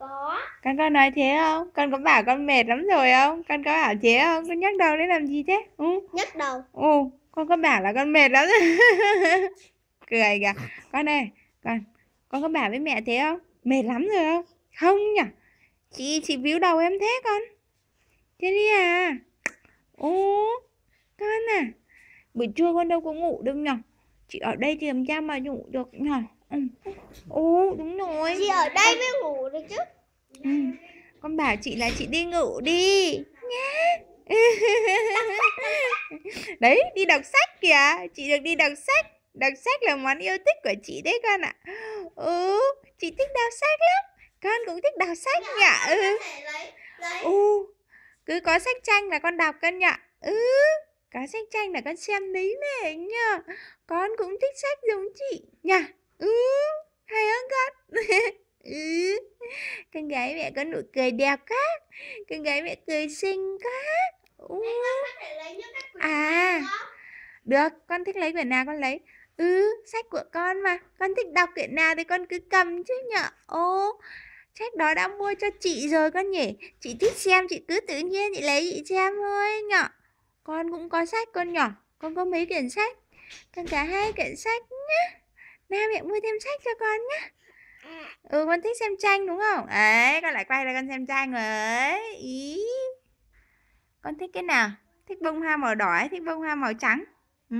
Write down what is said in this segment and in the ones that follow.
Có Con có nói thế không? Con có bảo con mệt lắm rồi không? Con có bảo thế không? Con nhắc đầu để làm gì thế? Ừ. Nhắc đầu Ừ, con có bảo là con mệt lắm rồi Cười kìa Con ơi, con Con có bảo với mẹ thế không? Mệt lắm rồi không? Không nhỉ Chị, chị víu đầu em thế con Thế đi à Ồ, ừ, con à Buổi trưa con đâu có ngủ được nhỉ Chị ở đây thì làm sao mà ngủ được nhỉ Ồ, ừ. ừ, đúng rồi Chị ở đây mới ngủ được chứ ừ. con bảo chị là chị đi ngủ đi nhé đấy đi đọc sách kìa chị được đi đọc sách đọc sách là món yêu thích của chị đấy con ạ à. ừ chị thích đọc sách lắm con cũng thích đọc sách nhỉ dạ, ừ ừ cứ có sách tranh là con đọc con nhỉ ừ có sách tranh là con xem đấy nè nhá con cũng thích sách giống chị nhỉ ừ hay hơn con con gái mẹ có nụ cười đẹp quá con gái mẹ cười xinh quá à được con thích lấy quyển nào con lấy ừ sách của con mà con thích đọc quyển nào thì con cứ cầm chứ nhở ô sách đó đã mua cho chị rồi con nhỉ chị thích xem chị cứ tự nhiên chị lấy chị xem thôi nhở con cũng có sách con nhỏ con có mấy quyển sách con cả hai quyển sách nhá Nào mẹ mua thêm sách cho con nhá ừ con thích xem tranh đúng không ấy con lại quay ra con xem tranh rồi ấy ý con thích cái nào thích bông hoa màu đỏ hay thích bông hoa màu trắng ừ?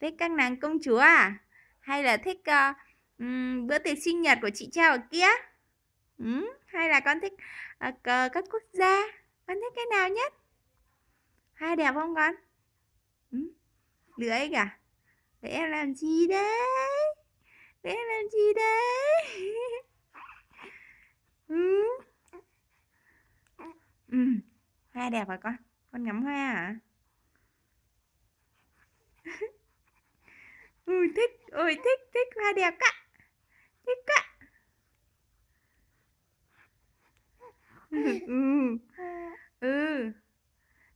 thích các nàng công chúa à hay là thích uh, um, bữa tiệc sinh nhật của chị trao ở kia ừ? hay là con thích uh, cờ các quốc gia con thích cái nào nhất hai đẹp không con ừ? lưỡi cả để em làm gì đấy để em làm gì đấy hoa đẹp rồi con con ngắm hoa à? ui thích ui thích thích hoa đẹp cả, thích cả. ừ ừ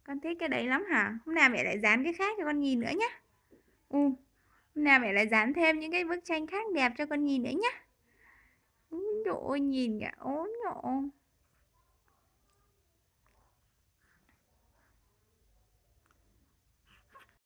con thích cái đấy lắm hả hôm nào mẹ lại dán cái khác cho con nhìn nữa nhá. ừ hôm nào mẹ lại dán thêm những cái bức tranh khác đẹp cho con nhìn nữa nhá. ôi nhìn kìa, ốm nhộn